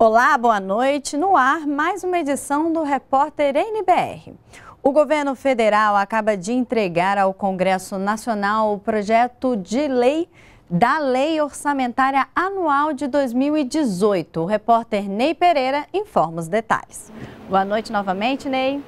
Olá, boa noite. No ar, mais uma edição do Repórter NBR. O governo federal acaba de entregar ao Congresso Nacional o projeto de lei da Lei Orçamentária Anual de 2018. O repórter Ney Pereira informa os detalhes. Boa noite novamente, Ney.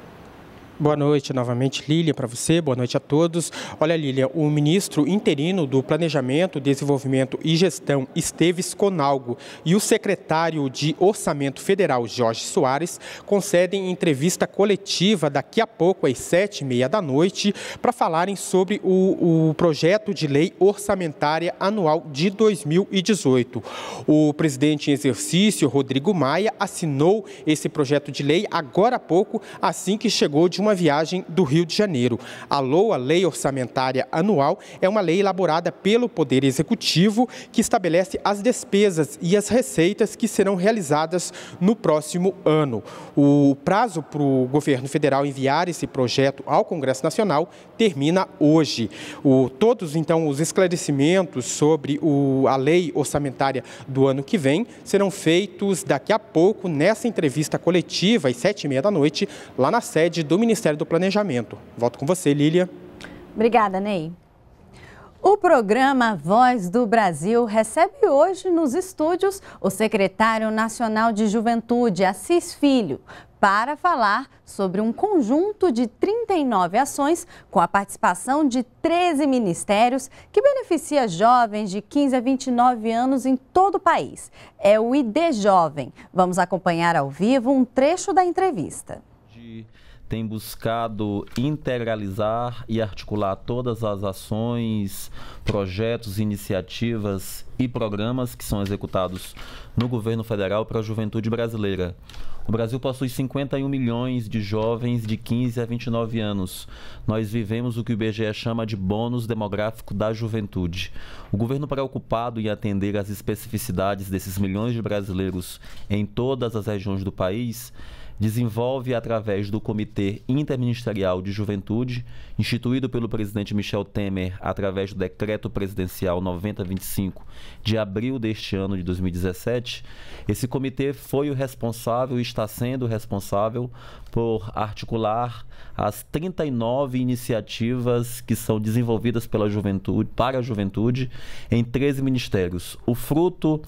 Boa noite novamente, Lília, para você, boa noite a todos. Olha, Lília, o ministro interino do Planejamento, Desenvolvimento e Gestão, Esteves Conalgo, e o secretário de Orçamento Federal, Jorge Soares, concedem entrevista coletiva daqui a pouco, às sete e meia da noite, para falarem sobre o, o projeto de lei orçamentária anual de 2018. O presidente em exercício, Rodrigo Maia, assinou esse projeto de lei agora há pouco, assim que chegou de uma uma viagem do Rio de Janeiro. A LOA, Lei Orçamentária Anual, é uma lei elaborada pelo Poder Executivo que estabelece as despesas e as receitas que serão realizadas no próximo ano. O prazo para o governo federal enviar esse projeto ao Congresso Nacional termina hoje. O, todos, então, os esclarecimentos sobre o, a lei orçamentária do ano que vem serão feitos daqui a pouco nessa entrevista coletiva às sete e meia da noite lá na sede do Ministério Ministério do Planejamento. Volto com você, Lília. Obrigada, Ney. O programa Voz do Brasil recebe hoje nos estúdios o secretário nacional de Juventude, Assis Filho, para falar sobre um conjunto de 39 ações com a participação de 13 ministérios que beneficia jovens de 15 a 29 anos em todo o país. É o ID Jovem. Vamos acompanhar ao vivo um trecho da entrevista. De tem buscado integralizar e articular todas as ações, projetos, iniciativas e programas que são executados no governo federal para a juventude brasileira. O Brasil possui 51 milhões de jovens de 15 a 29 anos. Nós vivemos o que o IBGE chama de bônus demográfico da juventude. O governo preocupado em atender às especificidades desses milhões de brasileiros em todas as regiões do país desenvolve através do Comitê Interministerial de Juventude, instituído pelo presidente Michel Temer através do Decreto Presidencial 9025 de abril deste ano de 2017. Esse comitê foi o responsável e está sendo responsável por articular as 39 iniciativas que são desenvolvidas pela juventude, para a juventude, em 13 ministérios. O fruto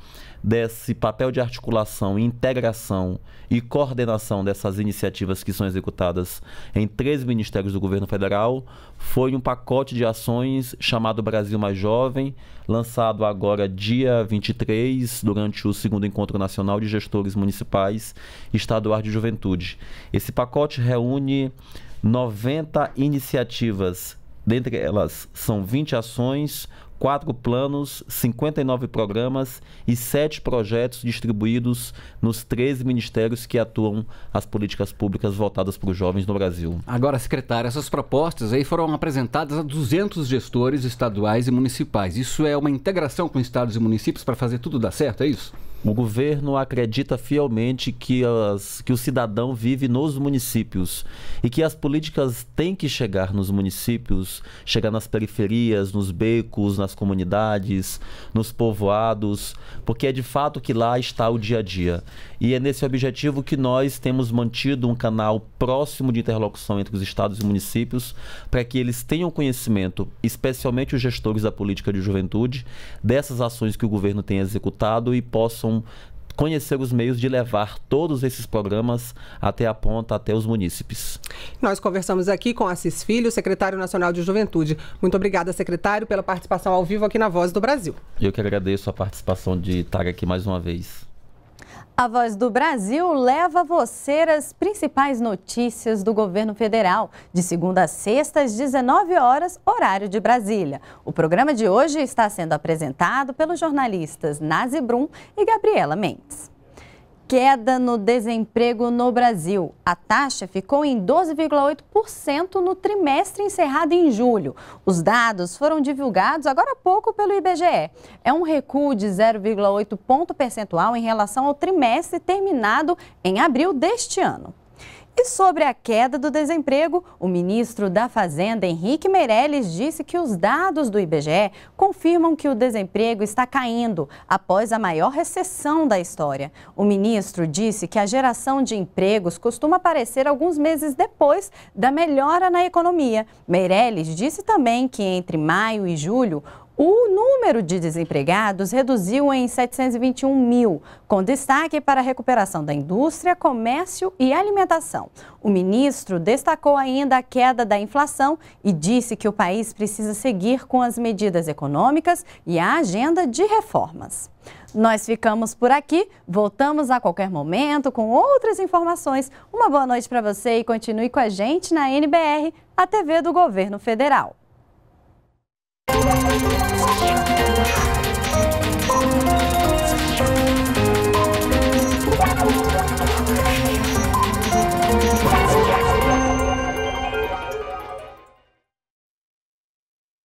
desse papel de articulação, integração e coordenação dessas iniciativas que são executadas em três ministérios do governo federal foi um pacote de ações chamado Brasil Mais Jovem, lançado agora dia 23, durante o segundo encontro nacional de gestores municipais e estaduais de juventude. Esse pacote reúne 90 iniciativas Dentre elas, são 20 ações quatro planos, 59 programas e sete projetos distribuídos nos 13 ministérios que atuam as políticas públicas voltadas para os jovens no Brasil. Agora, secretária, essas propostas aí foram apresentadas a 200 gestores estaduais e municipais. Isso é uma integração com estados e municípios para fazer tudo dar certo, é isso? O governo acredita fielmente que, as, que o cidadão vive nos municípios e que as políticas têm que chegar nos municípios, chegar nas periferias, nos becos, nas comunidades, nos povoados, porque é de fato que lá está o dia a dia. E é nesse objetivo que nós temos mantido um canal próximo de interlocução entre os estados e municípios para que eles tenham conhecimento, especialmente os gestores da política de juventude, dessas ações que o governo tem executado e possam então, conhecer os meios de levar todos esses programas até a ponta, até os munícipes. Nós conversamos aqui com Assis Filho, secretário nacional de Juventude. Muito obrigada, secretário, pela participação ao vivo aqui na Voz do Brasil. Eu que agradeço a participação de estar aqui mais uma vez. A Voz do Brasil leva a você as principais notícias do governo federal, de segunda a sexta às 19 horas, horário de Brasília. O programa de hoje está sendo apresentado pelos jornalistas Nazi Brum e Gabriela Mendes queda no desemprego no Brasil. A taxa ficou em 12,8% no trimestre encerrado em julho. Os dados foram divulgados agora há pouco pelo IBGE. É um recuo de 0,8 ponto percentual em relação ao trimestre terminado em abril deste ano. E sobre a queda do desemprego, o ministro da Fazenda, Henrique Meirelles, disse que os dados do IBGE confirmam que o desemprego está caindo após a maior recessão da história. O ministro disse que a geração de empregos costuma aparecer alguns meses depois da melhora na economia. Meirelles disse também que entre maio e julho o número de desempregados reduziu em 721 mil, com destaque para a recuperação da indústria, comércio e alimentação. O ministro destacou ainda a queda da inflação e disse que o país precisa seguir com as medidas econômicas e a agenda de reformas. Nós ficamos por aqui, voltamos a qualquer momento com outras informações. Uma boa noite para você e continue com a gente na NBR, a TV do Governo Federal. Thank you.